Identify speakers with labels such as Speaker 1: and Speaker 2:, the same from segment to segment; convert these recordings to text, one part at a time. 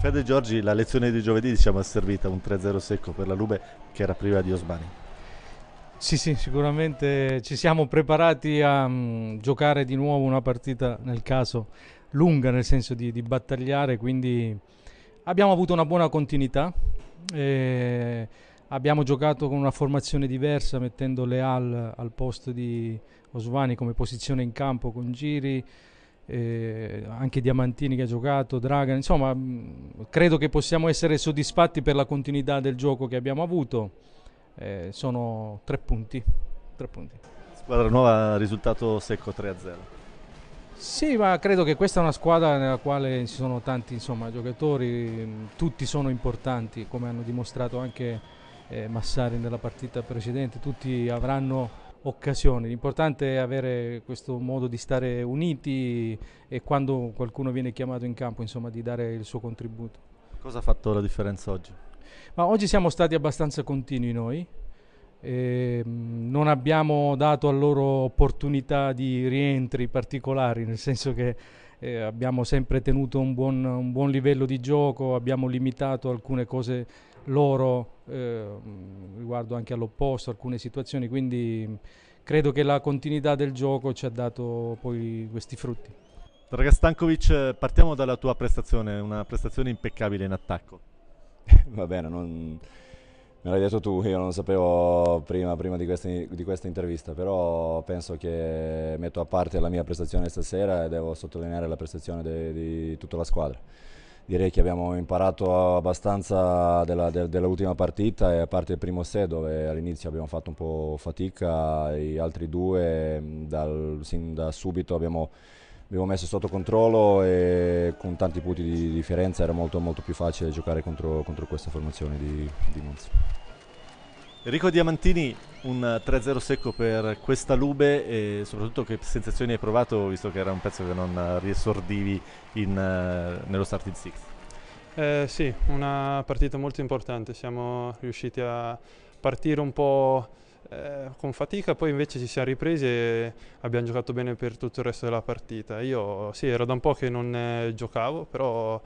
Speaker 1: Fede Giorgi, la lezione di giovedì diciamo è servita un 3-0 secco per la Lube che era priva di Osmani.
Speaker 2: Sì, sì, sicuramente ci siamo preparati a um, giocare di nuovo una partita nel caso lunga, nel senso di, di battagliare, quindi abbiamo avuto una buona continuità. E abbiamo giocato con una formazione diversa, mettendo Leal al posto di Osvani come posizione in campo con Giri eh, anche Diamantini che ha giocato, Dragan, insomma mh, mm, credo che possiamo essere soddisfatti per la continuità del gioco che abbiamo avuto, eh, sono tre punti, tre punti.
Speaker 1: Squadra nuova, risultato secco 3-0.
Speaker 2: Sì, ma credo che questa è una squadra nella quale ci sono tanti insomma, giocatori, mm, tutti sono importanti, come hanno dimostrato anche eh, Massari nella partita precedente, tutti avranno occasioni. L'importante è avere questo modo di stare uniti e quando qualcuno viene chiamato in campo, insomma, di dare il suo contributo.
Speaker 1: Cosa ha fatto la differenza oggi?
Speaker 2: Ma oggi siamo stati abbastanza continui noi. Eh, non abbiamo dato a loro opportunità di rientri particolari, nel senso che eh, abbiamo sempre tenuto un buon, un buon, livello di gioco, abbiamo limitato alcune cose loro, eh, riguardo anche all'opposto, alcune situazioni, quindi credo che la continuità del gioco ci ha dato poi questi frutti.
Speaker 1: Draga Stankovic, partiamo dalla tua prestazione, una prestazione impeccabile in attacco.
Speaker 3: Va bene, non... me l'hai detto tu, io non lo sapevo prima, prima di, questa, di, questa, intervista, però penso che metto a parte la mia prestazione stasera e devo sottolineare la prestazione di, di tutta la squadra direi che abbiamo imparato abbastanza dell'ultima dell partita e a parte il primo set dove all'inizio abbiamo fatto un po' fatica, gli altri due mm, dal, sin da subito abbiamo, abbiamo, messo sotto controllo e con tanti punti di differenza era molto, molto più facile giocare contro, contro questa formazione di, di Monza.
Speaker 1: Enrico Diamantini, un 3-0 secco per questa Lube e soprattutto che sensazioni hai provato visto che era un pezzo che non riesordivi in, eh, nello starting six?
Speaker 4: Eh, sì, una partita molto importante, siamo riusciti a partire un po' eh, con fatica, poi invece ci siamo ripresi e abbiamo giocato bene per tutto il resto della partita. Io sì, era da un po' che non eh, giocavo, però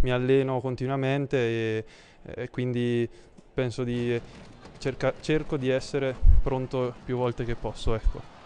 Speaker 4: mi alleno continuamente e, e quindi penso di cerca, cerco di essere pronto più volte che posso, ecco.